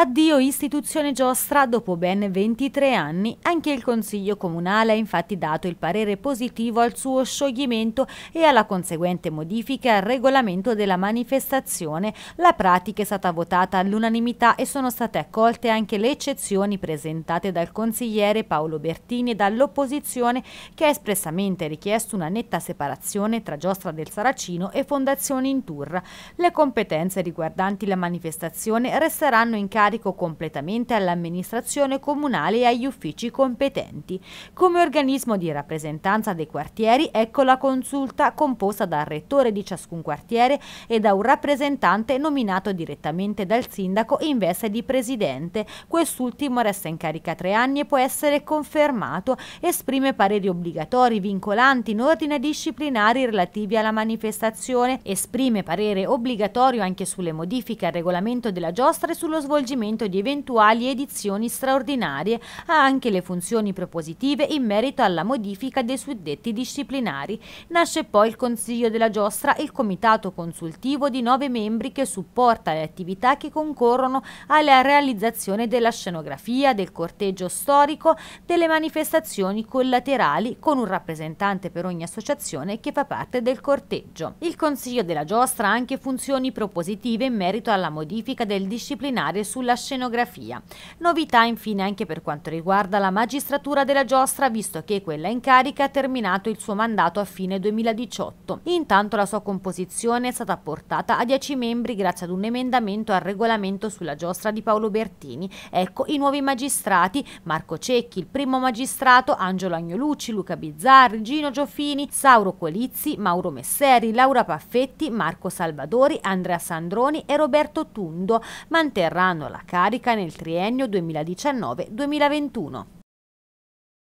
Addio istituzione giostra, dopo ben 23 anni anche il Consiglio Comunale ha infatti dato il parere positivo al suo scioglimento e alla conseguente modifica al regolamento della manifestazione. La pratica è stata votata all'unanimità e sono state accolte anche le eccezioni presentate dal consigliere Paolo Bertini e dall'opposizione che ha espressamente richiesto una netta separazione tra Giostra del Saracino e Fondazione Intur. Le competenze riguardanti la manifestazione resteranno in carico incarico completamente all'amministrazione comunale e agli uffici competenti. Come organismo di rappresentanza dei quartieri, ecco la consulta composta dal rettore di ciascun quartiere e da un rappresentante nominato direttamente dal sindaco in veste di presidente. Quest'ultimo resta in carica tre anni e può essere confermato. Esprime pareri obbligatori, vincolanti in ordine disciplinari relativi alla manifestazione. Esprime parere obbligatorio anche sulle modifiche al regolamento della giostra e sullo svolgimento svolgimento di eventuali edizioni straordinarie. Ha anche le funzioni propositive in merito alla modifica dei suddetti disciplinari. Nasce poi il Consiglio della Giostra il Comitato Consultivo di nove membri che supporta le attività che concorrono alla realizzazione della scenografia, del corteggio storico, delle manifestazioni collaterali con un rappresentante per ogni associazione che fa parte del corteggio. Il Consiglio della Giostra ha anche funzioni propositive in merito alla modifica del disciplinare sul sulla scenografia. Novità infine anche per quanto riguarda la magistratura della giostra, visto che quella in carica ha terminato il suo mandato a fine 2018. Intanto la sua composizione è stata portata a 10 membri grazie ad un emendamento al regolamento sulla giostra di Paolo Bertini. Ecco i nuovi magistrati, Marco Cecchi, il primo magistrato, Angelo Agnolucci, Luca Bizzarri, Gino Giofini, Sauro Colizzi, Mauro Messeri, Laura Paffetti, Marco Salvadori, Andrea Sandroni e Roberto Tundo manterranno la carica nel triennio 2019-2021.